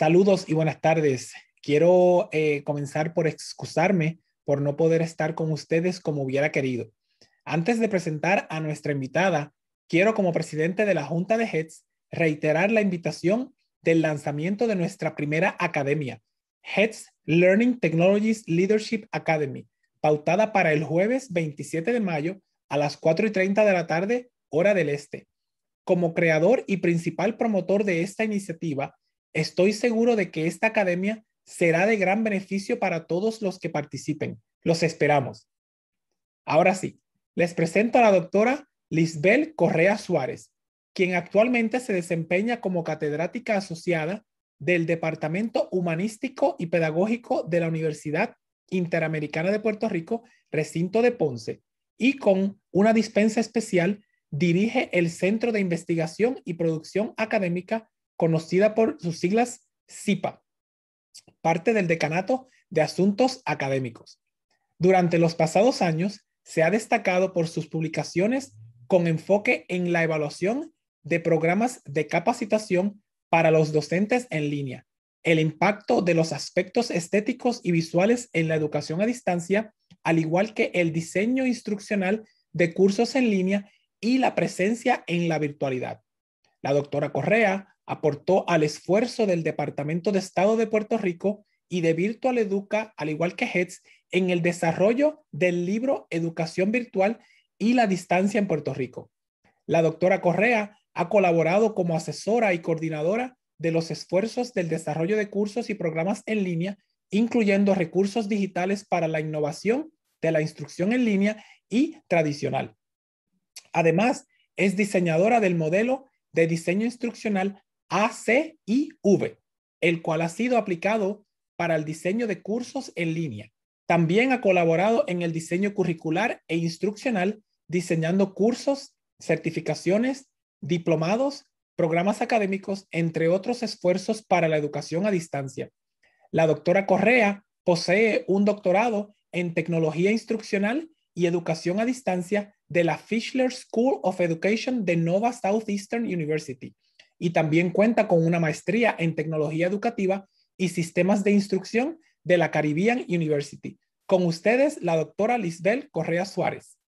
Saludos y buenas tardes. Quiero eh, comenzar por excusarme por no poder estar con ustedes como hubiera querido. Antes de presentar a nuestra invitada, quiero como presidente de la Junta de HEDS reiterar la invitación del lanzamiento de nuestra primera academia, HEDS Learning Technologies Leadership Academy, pautada para el jueves 27 de mayo a las 4 y 30 de la tarde, hora del este. Como creador y principal promotor de esta iniciativa, Estoy seguro de que esta academia será de gran beneficio para todos los que participen. Los esperamos. Ahora sí, les presento a la doctora Lisbel Correa Suárez, quien actualmente se desempeña como catedrática asociada del Departamento Humanístico y Pedagógico de la Universidad Interamericana de Puerto Rico, recinto de Ponce, y con una dispensa especial dirige el Centro de Investigación y Producción Académica conocida por sus siglas CIPA, parte del Decanato de Asuntos Académicos. Durante los pasados años, se ha destacado por sus publicaciones con enfoque en la evaluación de programas de capacitación para los docentes en línea, el impacto de los aspectos estéticos y visuales en la educación a distancia, al igual que el diseño instruccional de cursos en línea y la presencia en la virtualidad. La doctora Correa aportó al esfuerzo del Departamento de Estado de Puerto Rico y de Virtual Educa, al igual que HEDS, en el desarrollo del libro Educación Virtual y la Distancia en Puerto Rico. La doctora Correa ha colaborado como asesora y coordinadora de los esfuerzos del desarrollo de cursos y programas en línea, incluyendo recursos digitales para la innovación de la instrucción en línea y tradicional. Además, es diseñadora del modelo de diseño instruccional ACIV, el cual ha sido aplicado para el diseño de cursos en línea. También ha colaborado en el diseño curricular e instruccional, diseñando cursos, certificaciones, diplomados, programas académicos, entre otros esfuerzos para la educación a distancia. La doctora Correa posee un doctorado en tecnología instruccional y educación a distancia de la Fischler School of Education de Nova Southeastern University y también cuenta con una maestría en tecnología educativa y sistemas de instrucción de la Caribbean University. Con ustedes, la doctora Lisbel Correa Suárez.